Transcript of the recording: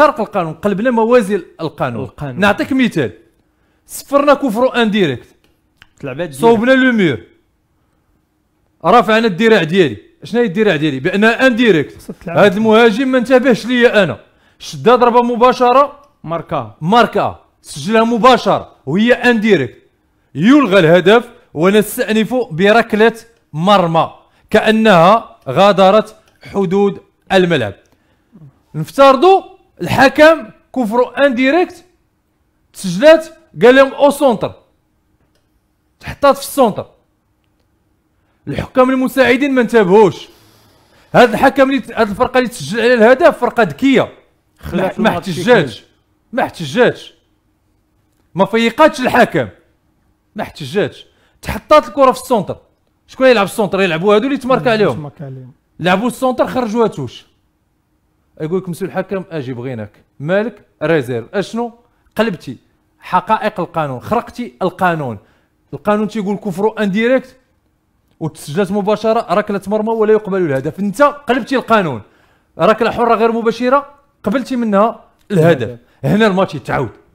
خرق القانون قلبنا موازين القانون, القانون. نعطيك مثال صفرنا كفرو ان ديريكت تلعبات صوبنا لو ميور رافعنا الدراع ديالي شنو هي الدراع ديالي بان ان ديريكت هذا المهاجم ما انتبهش ليا انا شدها ضربه مباشره ماركا ماركا سجلها مباشره وهي ان ديريكت يلغى الهدف ونستأنف بركلة مرمى كأنها غادرت حدود الملعب نفترضوا الحكم كوفرو انديريكت تسجلات قال لهم او سونتر تحطات في السونتر الحكام المساعدين ما انتبهوش هذا الحكم اللي هذه الفرقه اللي تسجل على الهدف فرقه ذكيه ما احتجاش ما احتجاش ما فيقاتش الحكم ما احتجاش تحطات الكره في السونتر شكون يلعب السونتر يلعبوا هادو اللي تمارك عليهم لعبوا السونتر خرجوا توش يقول لك مسيو الحكم اجي بغيناك مالك ريزيرف اشنو قلبتي حقائق القانون خرقتي القانون القانون تيقول كفر انديريكت وتسجلت مباشره راك لا ولا يقبل الهدف انت قلبتي القانون راك لا حره غير مباشره قبلتي منها الهدف هنا الماتش يتعاود